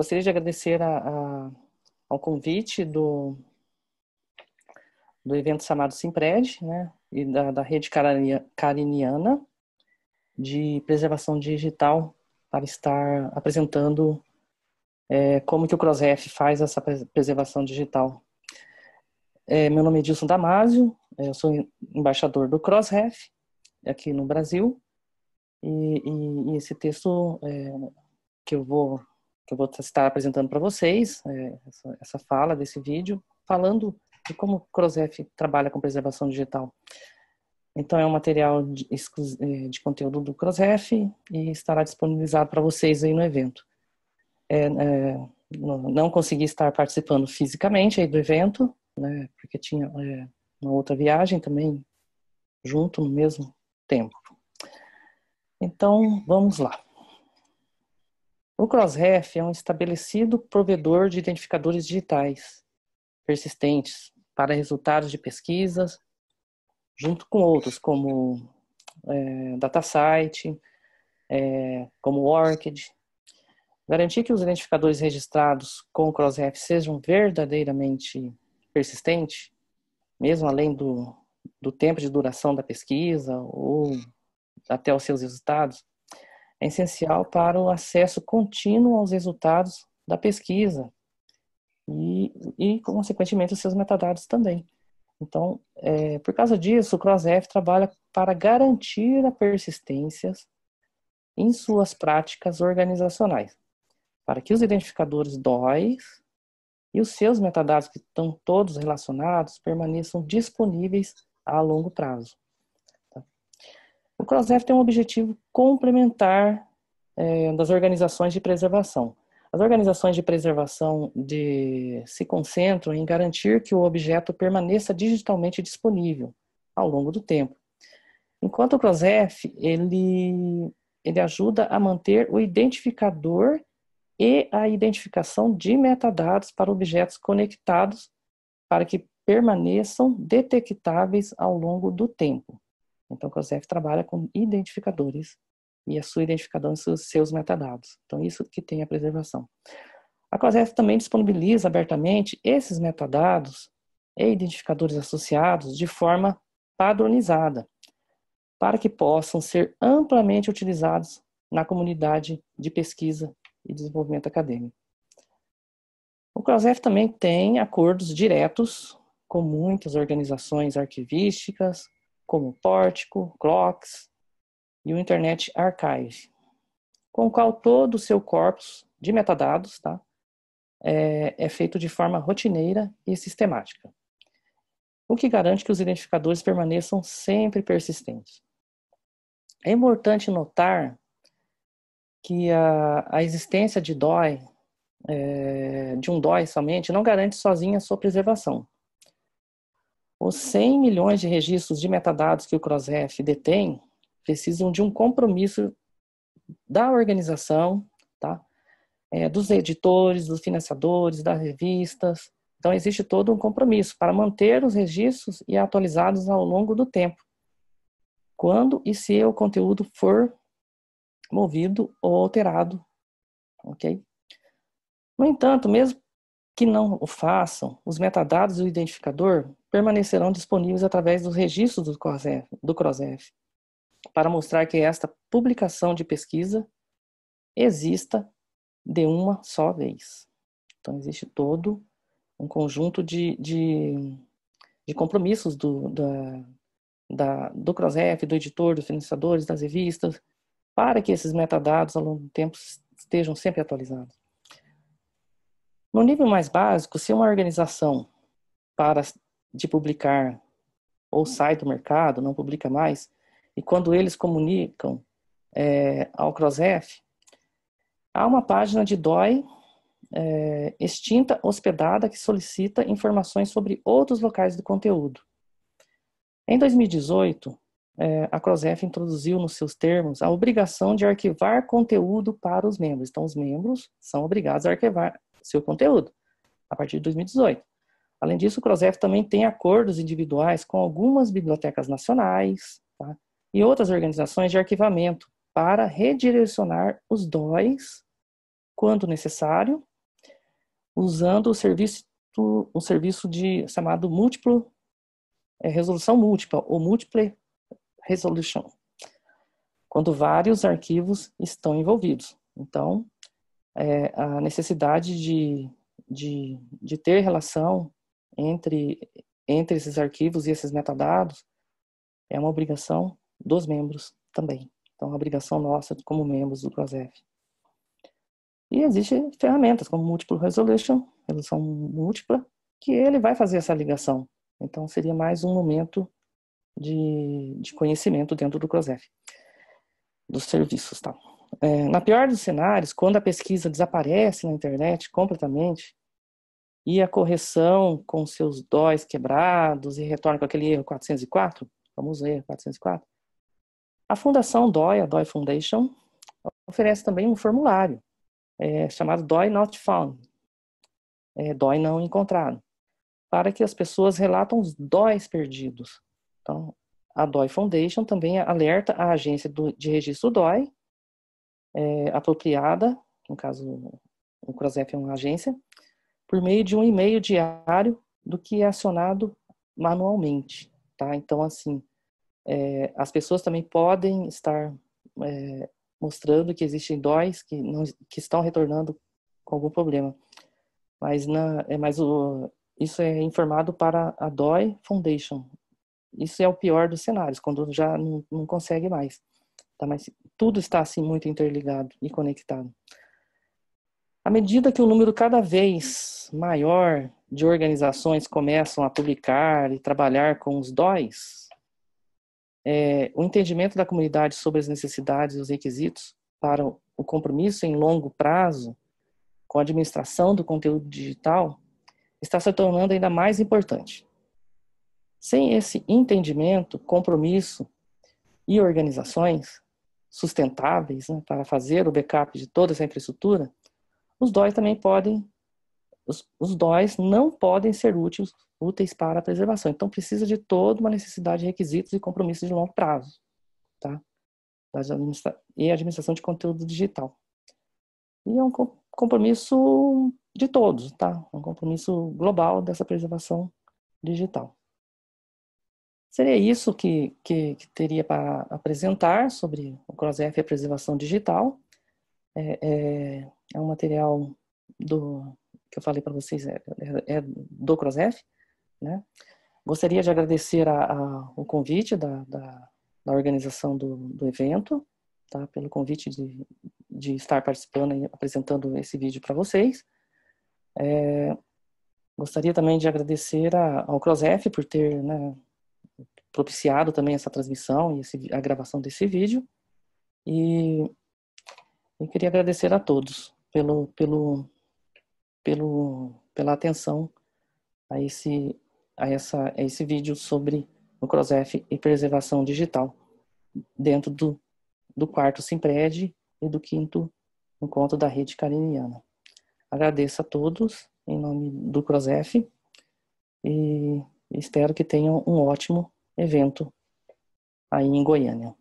Gostaria de agradecer a, a, ao convite do, do evento chamado Simpred, né, e da, da rede cariniana de preservação digital para estar apresentando é, como que o CrossRef faz essa preservação digital. É, meu nome é Dilson Damasio, é, eu sou embaixador do CrossRef aqui no Brasil e, e, e esse texto é, que eu vou que eu vou estar apresentando para vocês, é, essa, essa, fala desse vídeo, falando de como o Crozef trabalha com preservação digital. Então, é um material de, é, de conteúdo do Crozef e estará disponibilizado para vocês aí no evento. É, é, não consegui estar participando fisicamente aí do evento, né, porque tinha é, uma outra viagem também junto no mesmo tempo. Então, vamos lá. O Crossref é um estabelecido provedor de identificadores digitais persistentes para resultados de pesquisas, junto com outros como é, DataSite, é, como ORCID. Garantir que os identificadores registrados com o Crossref sejam verdadeiramente persistentes, mesmo além do, do tempo de duração da pesquisa ou até os seus resultados, é essencial para o acesso contínuo aos resultados da pesquisa e, e consequentemente, os seus metadados também. Então, é, por causa disso, o CrossF trabalha para garantir a persistência em suas práticas organizacionais, para que os identificadores DOI e os seus metadados, que estão todos relacionados, permaneçam disponíveis a longo prazo. CrossRef tem um objetivo complementar é, das organizações de preservação. As organizações de preservação de, se concentram em garantir que o objeto permaneça digitalmente disponível ao longo do tempo. Enquanto o CrossRef, ele, ele ajuda a manter o identificador e a identificação de metadados para objetos conectados para que permaneçam detectáveis ao longo do tempo. Então, o COSEF trabalha com identificadores e a sua identificação os seus metadados. Então, isso que tem a preservação. A COSEF também disponibiliza abertamente esses metadados e identificadores associados de forma padronizada, para que possam ser amplamente utilizados na comunidade de pesquisa e desenvolvimento acadêmico. O COSEF também tem acordos diretos com muitas organizações arquivísticas, como Pórtico, Clocks e o Internet Archive, com o qual todo o seu corpus de metadados tá, é, é feito de forma rotineira e sistemática, o que garante que os identificadores permaneçam sempre persistentes. É importante notar que a, a existência de DOI, é, de um DOI somente, não garante sozinha a sua preservação. Os 100 milhões de registros de metadados que o Crossref detém precisam de um compromisso da organização, tá? É, dos editores, dos financiadores, das revistas. Então, existe todo um compromisso para manter os registros e atualizados ao longo do tempo, quando e se o conteúdo for movido ou alterado, ok? No entanto, mesmo que não o façam, os metadados do identificador permanecerão disponíveis através dos registros do CROSEF, do para mostrar que esta publicação de pesquisa exista de uma só vez. Então, existe todo um conjunto de, de, de compromissos do, da, da, do CROSEF, do editor, dos financiadores, das revistas, para que esses metadados ao longo do tempo estejam sempre atualizados. No nível mais básico, se é uma organização para de publicar ou sai do mercado, não publica mais, e quando eles comunicam é, ao CrossF, há uma página de DOI é, extinta, hospedada, que solicita informações sobre outros locais do conteúdo. Em 2018, é, a CrossF introduziu nos seus termos a obrigação de arquivar conteúdo para os membros. Então, os membros são obrigados a arquivar, seu conteúdo, a partir de 2018. Além disso, o Crozef também tem acordos individuais com algumas bibliotecas nacionais tá? e outras organizações de arquivamento para redirecionar os DOIs quando necessário, usando o serviço, o serviço de chamado múltiplo é, resolução múltipla ou múltiple resolution, quando vários arquivos estão envolvidos. Então, é, a necessidade de, de, de ter relação entre, entre esses arquivos e esses metadados é uma obrigação dos membros também. Então, é uma obrigação nossa como membros do CrossF. E existem ferramentas como Multiple Resolution, resolução múltipla, que ele vai fazer essa ligação. Então, seria mais um momento de, de conhecimento dentro do CrossF, dos serviços, tá? É, na pior dos cenários, quando a pesquisa desaparece na internet completamente e a correção com seus dóis quebrados e retorna com aquele erro 404, famoso erro 404, a fundação DOI, a DOI Foundation, oferece também um formulário é, chamado DOI Not Found, é, DOI não encontrado, para que as pessoas relatam os dóis perdidos. Então, a DOI Foundation também alerta a agência do, de registro DOI é, apropriada, no caso o Crozef é uma agência, por meio de um e-mail diário do que é acionado manualmente, tá? Então, assim, é, as pessoas também podem estar é, mostrando que existem DOIs que, não, que estão retornando com algum problema. Mas, na, é, mas o, isso é informado para a DOI Foundation. Isso é o pior dos cenários, quando já não, não consegue mais. Tá? Mas tudo está assim muito interligado e conectado. À medida que o número cada vez maior de organizações começam a publicar e trabalhar com os DOIs, é, o entendimento da comunidade sobre as necessidades e os requisitos para o compromisso em longo prazo com a administração do conteúdo digital está se tornando ainda mais importante. Sem esse entendimento, compromisso e organizações, sustentáveis né, para fazer o backup de toda essa infraestrutura, os DOIs também podem, os, os DOIs não podem ser úteis, úteis para a preservação. Então, precisa de toda uma necessidade de requisitos e compromissos de longo prazo, tá? E administração de conteúdo digital. E é um compromisso de todos, tá? É um compromisso global dessa preservação digital. Seria isso que, que, que teria para apresentar sobre o CrossF e a preservação digital. É, é, é um material do que eu falei para vocês, é, é, é do CrossF. Né? Gostaria de agradecer a, a, o convite da, da, da organização do, do evento, tá? pelo convite de, de estar participando e apresentando esse vídeo para vocês. É, gostaria também de agradecer a, ao CrossF por ter né, propiciado também essa transmissão e esse, a gravação desse vídeo. E eu queria agradecer a todos pelo, pelo, pelo, pela atenção a esse, a, essa, a esse vídeo sobre o CrossF e preservação digital dentro do, do quarto Simpred e do quinto encontro da rede cariniana. Agradeço a todos em nome do CrossF e espero que tenham um ótimo evento aí em Goiânia.